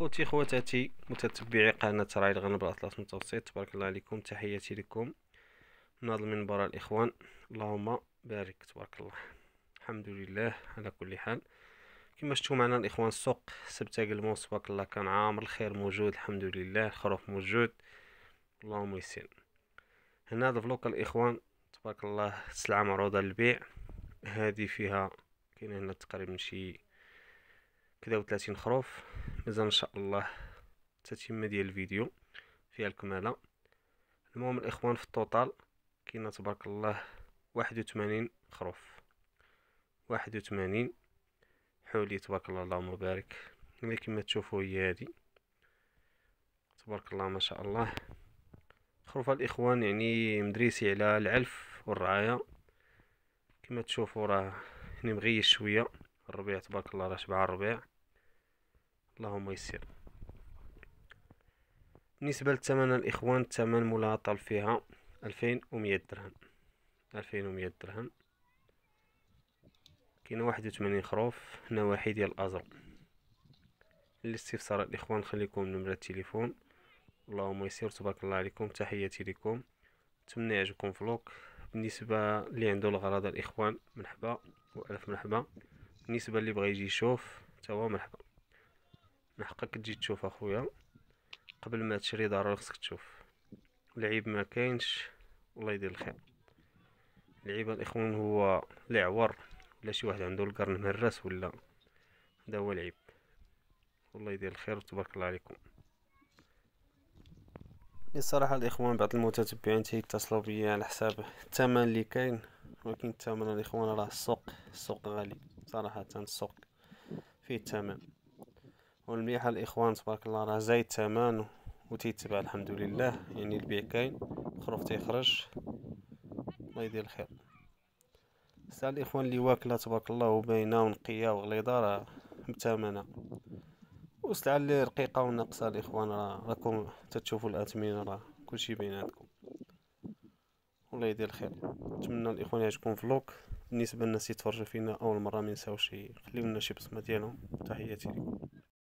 خوتي خواتاتي متتبعي قناة راعي الغنم الأطلس المتوسط تبارك الله عليكم تحياتي لكم من برا المنبر الإخوان اللهم بارك تبارك الله الحمد لله على كل حال كما شفتوا معنا الإخوان السوق سبتة الموس تبارك الله كان عامر الخير موجود الحمد لله الخروف موجود اللهم يسير هنا هذا فلوك الإخوان تبارك الله سلعة معروضة للبيع هذه فيها كاين هنا تقريبا شي كدا وثلاثين خروف اذا ان شاء الله تتمه ديال الفيديو فيها الكماله المهم الاخوان في التوتال كاين تبارك الله واحد خروف واحد حولي تبارك الله اللهم بارك اللي كما تشوفوا هي هذه تبارك الله ما شاء الله خروف الاخوان يعني مدريسي على العلف والرعايه كما تشوفوا راه هنا مغيش شويه الربيع تبارك الله راه شبع الربيع اللهم يسر بالنسبة للثمن الإخوان الثمن ملاطل فيها ألفين ومية درهم ألفين ومية درهم كاين واحد وثمانين خروف نواحي ديال الأزرق للاستفسار الإخوان خليكم نمرة التليفون اللهم يسير تبارك الله عليكم تحياتي لكم نتمنى يعجبكم فلوك بالنسبة اللي عنده الغرض الإخوان مرحبا وألف مرحبا بالنسبة اللي بغى يجي يشوف توا مرحبا من حقك تجي تشوف اخويا قبل ما تشري دار خصك تشوف العيب ما كاينش الله يدير الخير العيب الاخوان هو العور ولا شي واحد عنده القرن مهرس ولا هذا هو العيب والله يدير الخير وتبارك الله عليكم الصراحه الاخوان بعض المتتبعين تيتصلوا بيا على حساب الثمن اللي كاين ولكن الثمن الاخوان راه السوق السوق غالي صراحه السوق فيه الثمن والمليحه الاخوان تبارك الله راه زايد الثمن تيتبع الحمد لله يعني البيع كاين الخروف تيخرج الله يدير الخير ساعة الاخوان اللي واكله تبارك الله وباينه ونقيه وغليظه راه متامنه والسلعه اللي رقيقه وناقصه الاخوان راه راكم تتشوفوا الاثمنه راه كلشي باين عندكم الله يدير الخير نتمنى الاخوان يعجبكم فلوك بالنسبه للناس يتفرجوا فينا اول مره ما ينساوش يخليو لنا شي بصمه ديالهم تحياتي ليكم